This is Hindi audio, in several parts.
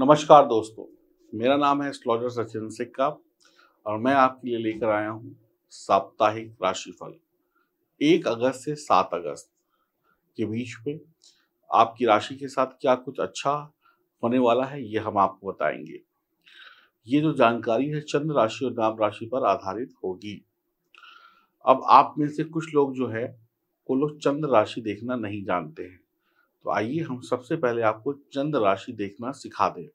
नमस्कार दोस्तों मेरा नाम है स्लॉजर सचिन सिक्का और मैं आपके लिए लेकर आया हूँ साप्ताहिक राशिफल एक अगस्त से सात अगस्त के बीच में आपकी राशि के साथ क्या कुछ अच्छा होने वाला है ये हम आपको बताएंगे ये जो जानकारी है चंद्र राशि और नाम राशि पर आधारित होगी अब आप में से कुछ लोग जो है वो लोग चंद्र राशि देखना नहीं जानते हैं तो आइए हम सबसे पहले आपको चंद्र राशि देखना सिखा दें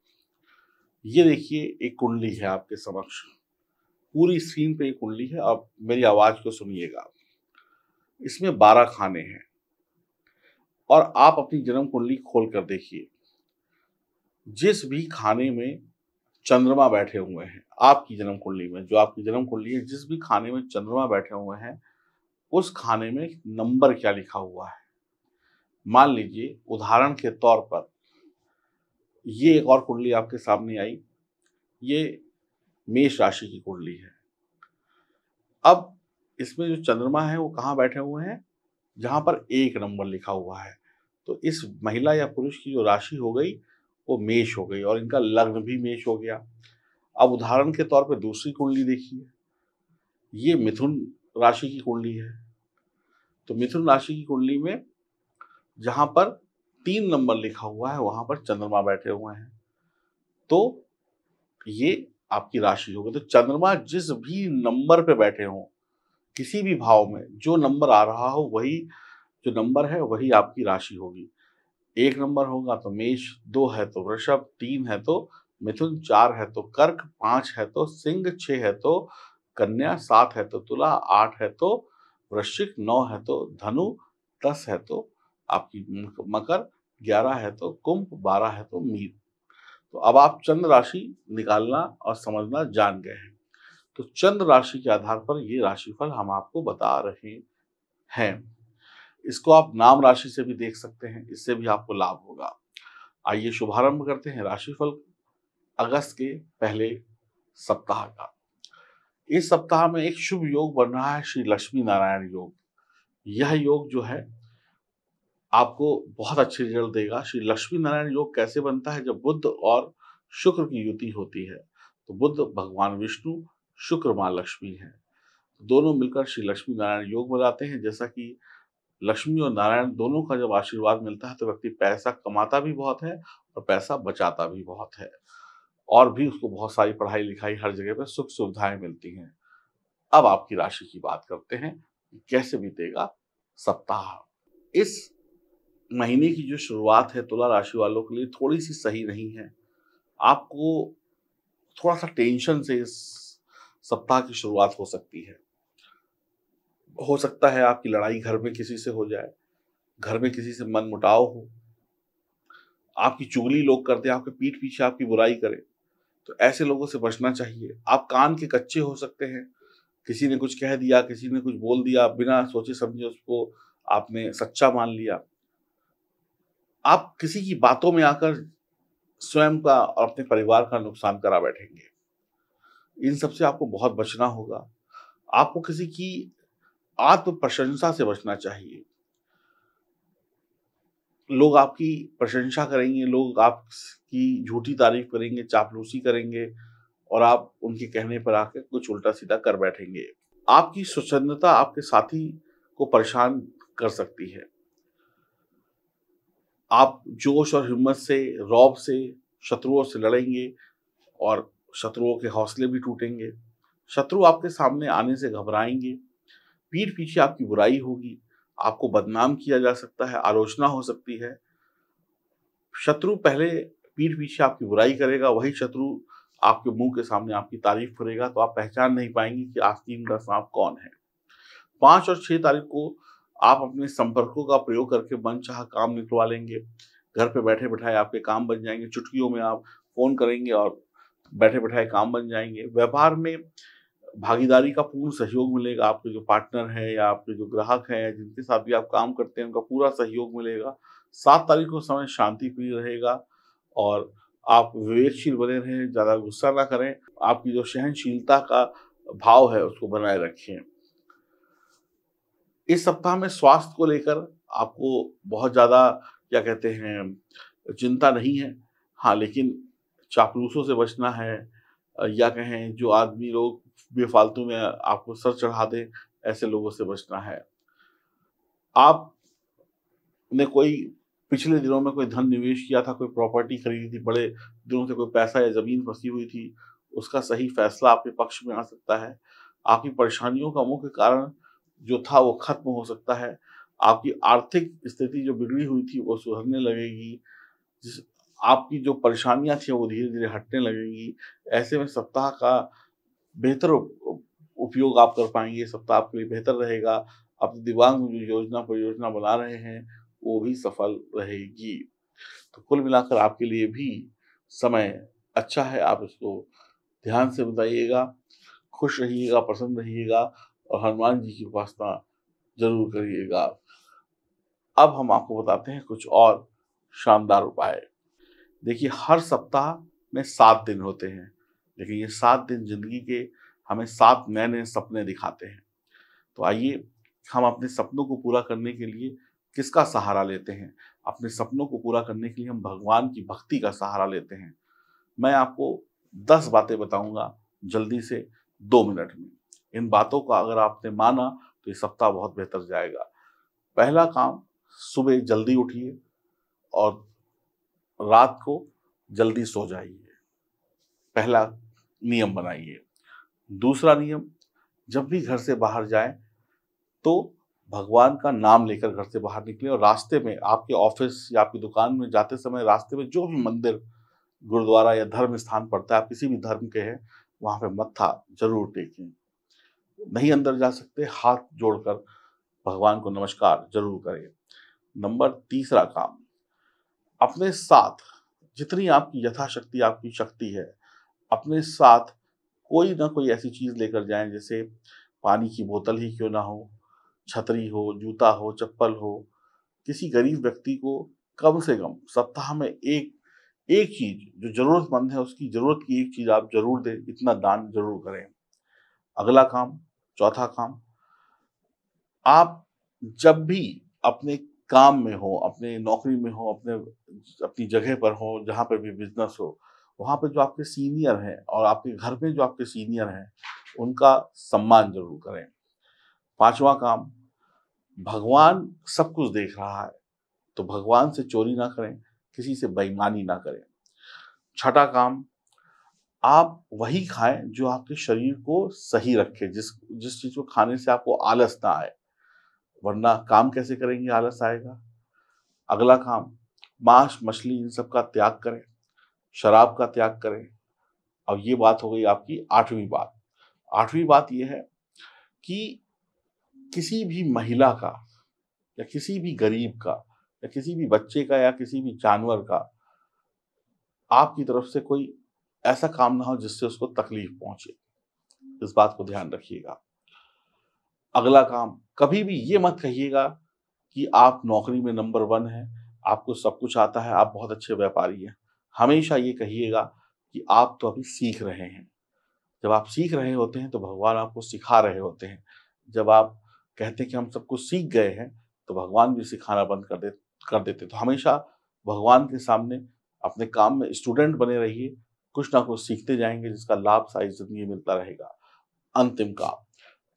ये देखिए एक कुंडली है आपके समक्ष पूरी स्क्रीन पे एक कुंडली है आप मेरी आवाज़ को सुनिएगा इसमें बारह खाने हैं और आप अपनी जन्म कुंडली खोल कर देखिए जिस भी खाने में चंद्रमा बैठे हुए हैं आपकी जन्म कुंडली में जो आपकी जन्म कुंडली है जिस भी खाने में चंद्रमा बैठे हुए हैं उस खाने में नंबर क्या लिखा हुआ है मान लीजिए उदाहरण के तौर पर ये एक और कुंडली आपके सामने आई ये मेष राशि की कुंडली है अब इसमें जो चंद्रमा है वो कहाँ बैठे हुए हैं जहाँ पर एक नंबर लिखा हुआ है तो इस महिला या पुरुष की जो राशि हो गई वो मेष हो गई और इनका लग्न भी मेष हो गया अब उदाहरण के तौर पर दूसरी कुंडली देखिए ये मिथुन राशि की कुंडली है तो मिथुन राशि की कुंडली में जहां पर तीन नंबर लिखा हुआ है वहां पर चंद्रमा बैठे हुए हैं तो ये आपकी राशि होगी तो चंद्रमा जिस भी नंबर पे बैठे हो किसी भी भाव में जो नंबर आ रहा हो वही जो नंबर है वही आपकी राशि होगी एक नंबर होगा तो मेष दो है तो वृषभ तीन है तो मिथुन चार है तो कर्क पांच है तो सिंह छह है तो कन्या सात है तो तुला आठ है तो वृश्चिक नौ है तो धनु दस है तो आपकी मकर ग्यारह है तो कुंभ बारह है तो मीन तो अब आप चंद्र राशि निकालना और समझना जान गए हैं तो चंद्र राशि के आधार पर ये राशिफल हम आपको बता रहे हैं इसको आप नाम राशि से भी देख सकते हैं इससे भी आपको लाभ होगा आइए शुभारंभ करते हैं राशिफल अगस्त के पहले सप्ताह का इस सप्ताह में एक शुभ योग बन रहा है श्री लक्ष्मी नारायण योग यह योग जो है आपको बहुत अच्छे रिजल्ट देगा श्री लक्ष्मी नारायण योग कैसे बनता है जब बुद्ध और शुक्र की युति होती है तो बुद्ध भगवान विष्णु शुक्र माँ लक्ष्मी है दोनों मिलकर श्री लक्ष्मी नारायण योग बनाते हैं जैसा कि लक्ष्मी और नारायण दोनों का जब आशीर्वाद मिलता है तो व्यक्ति पैसा कमाता भी बहुत है और पैसा बचाता भी बहुत है और भी उसको बहुत सारी पढ़ाई लिखाई हर जगह पर सुख सुविधाएं मिलती हैं अब आपकी राशि की बात करते हैं कैसे बीतेगा सप्ताह इस महीने की जो शुरुआत है तुला राशि वालों के लिए थोड़ी सी सही नहीं है आपको थोड़ा सा टेंशन से इस सप्ताह की शुरुआत हो सकती है हो सकता है आपकी लड़ाई घर में किसी से हो जाए घर में किसी से मन मुटाव हो आपकी चुगली लोग करते आपके पीठ पीछे आपकी बुराई करें तो ऐसे लोगों से बचना चाहिए आप कान के कच्चे हो सकते हैं किसी ने कुछ कह दिया किसी ने कुछ बोल दिया बिना सोचे समझे उसको आपने सच्चा मान लिया आप किसी की बातों में आकर स्वयं का और अपने परिवार का नुकसान करा बैठेंगे इन सबसे आपको बहुत बचना होगा आपको किसी की आत्म प्रशंसा से बचना चाहिए लोग आपकी प्रशंसा करेंगे लोग आपकी झूठी तारीफ करेंगे चापलूसी करेंगे और आप उनके कहने पर आकर कुछ उल्टा सीधा कर बैठेंगे आपकी स्वच्छता आपके साथी को परेशान कर सकती है आप जोश और हिम्मत से रौब से शत्रुओं से लड़ेंगे और शत्रुओं के हौसले भी टूटेंगे शत्रु आपके सामने आने से घबराएंगे पीठ पीछे आपकी बुराई होगी आपको बदनाम किया जा सकता है आलोचना हो सकती है शत्रु पहले पीठ पीछे आपकी बुराई करेगा वही शत्रु आपके मुंह के सामने आपकी तारीफ करेगा तो आप पहचान नहीं पाएंगे कि आस्तीन का सांप कौन है पांच और छह तारीख को आप अपने संपर्कों का प्रयोग करके मन चाह काम निकलवा लेंगे घर पे बैठे बैठाए आपके काम बन जाएंगे चुटकियों में आप फोन करेंगे और बैठे बैठाए काम बन जाएंगे व्यापार में भागीदारी का पूर्ण सहयोग मिलेगा आपके जो पार्टनर है या आपके जो ग्राहक है जिनके साथ भी आप काम करते हैं उनका पूरा सहयोग मिलेगा सात तारीख को समय शांति प्रिय रहेगा और आप विवेकशील बने रहें ज़्यादा गुस्सा ना करें आपकी जो सहनशीलता का भाव है उसको बनाए रखें इस सप्ताह में स्वास्थ्य को लेकर आपको बहुत ज़्यादा क्या कहते हैं चिंता नहीं है हाँ लेकिन चापलूसों से बचना है या कहें जो आदमी लोग बेफालतू में आपको सर चढ़ा दें ऐसे लोगों से बचना है आप ने कोई पिछले दिनों में कोई धन निवेश किया था कोई प्रॉपर्टी खरीदी थी बड़े दिनों से कोई पैसा या ज़मीन फंसी हुई थी उसका सही फैसला आपके पक्ष में आ सकता है आपकी परेशानियों का मुख्य कारण जो था वो खत्म हो सकता है आपकी आर्थिक स्थिति जो बिगड़ी हुई थी वो सुधरने लगेगी जिस आपकी जो परेशानियां थी वो धीरे धीरे हटने लगेंगी ऐसे में सप्ताह का बेहतर उपयोग आप कर पाएंगे सप्ताह आपके लिए बेहतर रहेगा आप दिमाग में जो योजना परियोजना बना रहे हैं वो भी सफल रहेगी तो कुल मिलाकर आपके लिए भी समय अच्छा है आप इसको ध्यान से बताइएगा खुश रहिएगा प्रसन्न रहिएगा और हनुमान जी की उपासना जरूर करिएगा अब हम आपको बताते हैं कुछ और शानदार उपाय देखिए हर सप्ताह में सात दिन होते हैं लेकिन ये सात दिन जिंदगी के हमें सात नए नए सपने दिखाते हैं तो आइए हम अपने सपनों को पूरा करने के लिए किसका सहारा लेते हैं अपने सपनों को पूरा करने के लिए हम भगवान की भक्ति का सहारा लेते हैं मैं आपको दस बातें बताऊंगा जल्दी से दो मिनट में इन बातों का अगर आपने माना तो ये सप्ताह बहुत बेहतर जाएगा पहला काम सुबह जल्दी उठिए और रात को जल्दी सो जाइए पहला नियम बनाइए दूसरा नियम जब भी घर से बाहर जाए तो भगवान का नाम लेकर घर से बाहर निकले और रास्ते में आपके ऑफिस या आपकी दुकान में जाते समय रास्ते में जो भी मंदिर गुरुद्वारा या धर्म स्थान पड़ता है आप किसी भी धर्म के हैं वहाँ पे मत्था जरूर टेकें नहीं अंदर जा सकते हाथ जोड़कर भगवान को नमस्कार जरूर करें नंबर तीसरा काम अपने साथ जितनी आपकी यथाशक्ति आपकी शक्ति है अपने साथ कोई ना कोई ऐसी चीज़ लेकर जाएं जैसे पानी की बोतल ही क्यों ना हो छतरी हो जूता हो चप्पल हो किसी गरीब व्यक्ति को कम से कम सप्ताह में एक एक चीज जो जरूरतमंद है उसकी जरूरत की एक चीज आप जरूर दें इतना दान जरूर करें अगला काम चौथा काम आप जब भी अपने काम में हो अपने नौकरी में हो अपने अपनी जगह पर हो जहाँ पर भी बिजनेस हो वहाँ पर जो आपके सीनियर हैं और आपके घर में जो आपके सीनियर हैं उनका सम्मान जरूर करें पांचवा काम भगवान सब कुछ देख रहा है तो भगवान से चोरी ना करें किसी से बेईमानी ना करें छठा काम आप वही खाएं जो आपके शरीर को सही रखे जिस जिस चीज़ को खाने से आपको आलस ना आए वरना काम कैसे करेंगे आलस आएगा अगला काम मांस मछली इन सब का त्याग करें शराब का त्याग करें और ये बात हो गई आपकी आठवीं बात आठवीं बात यह है कि किसी भी महिला का या किसी भी गरीब का या किसी भी बच्चे का या किसी भी जानवर का आपकी तरफ से कोई ऐसा काम ना हो जिससे उसको तकलीफ पहुंचे इस बात को ध्यान रखिएगा अगला काम कभी भी ये मत कहिएगा कि आप नौकरी में नंबर वन हैं आपको सब कुछ आता है आप बहुत अच्छे व्यापारी हैं हमेशा ये कहिएगा कि आप तो अभी सीख रहे हैं जब आप सीख रहे होते हैं तो भगवान आपको सिखा रहे होते हैं जब आप कहते हैं कि हम सब कुछ सीख गए हैं तो भगवान भी सिखाना बंद कर दे कर देते तो हमेशा भगवान के सामने अपने काम में स्टूडेंट बने रहिए कुछ ना कुछ सीखते जाएंगे जिसका लाभ सारी जिंदगी मिलता रहेगा अंतिम काम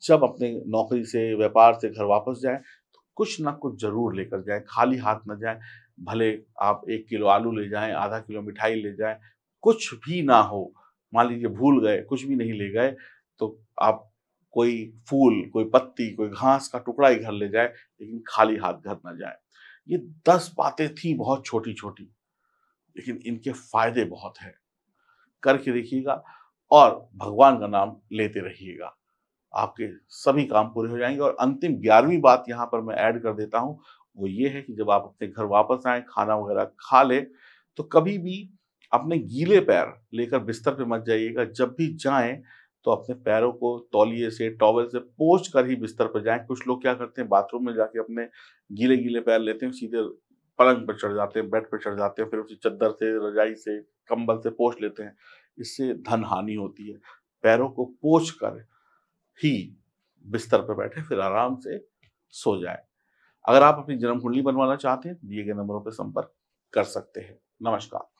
जब अपने नौकरी से व्यापार से घर वापस जाएं तो कुछ ना कुछ जरूर लेकर जाएं खाली हाथ ना जाएं भले आप एक किलो आलू ले जाएं आधा किलो मिठाई ले जाएं कुछ भी ना हो मान लीजिए भूल गए कुछ भी नहीं ले गए तो आप कोई फूल कोई पत्ती कोई घास का टुकड़ा ही घर ले जाए लेकिन खाली हाथ घर ना जाए ये दस बातें थी बहुत छोटी छोटी लेकिन इनके फायदे बहुत हैं करके देखिएगा और भगवान का नाम लेते रहिएगा आपके सभी काम पूरे हो जाएंगे और अंतिम ग्यारहवीं बात यहाँ पर मैं ऐड कर देता हूँ वो ये है कि जब आप अपने घर वापस आए खाना वगैरह खा ले तो कभी भी अपने गीले पैर लेकर बिस्तर पे मत जाइएगा जब भी जाएं तो अपने पैरों को तौलिए से टॉवल से पोछ कर ही बिस्तर पर जाएं कुछ लोग क्या करते हैं बाथरूम में जाके अपने गीले गीले पैर लेते हैं सीधे पलंग पर चढ़ जाते हैं बेड पर चढ़ जाते हैं फिर उसी चद्दर से रजाई से कंबल से पोछ लेते हैं इससे धन हानि होती है पैरों को पोछ कर ही बिस्तर पर बैठे फिर आराम से सो जाए अगर आप अपनी जन्म कुंडली बनवाना चाहते हैं दिए गए नंबरों पर संपर्क कर सकते हैं नमस्कार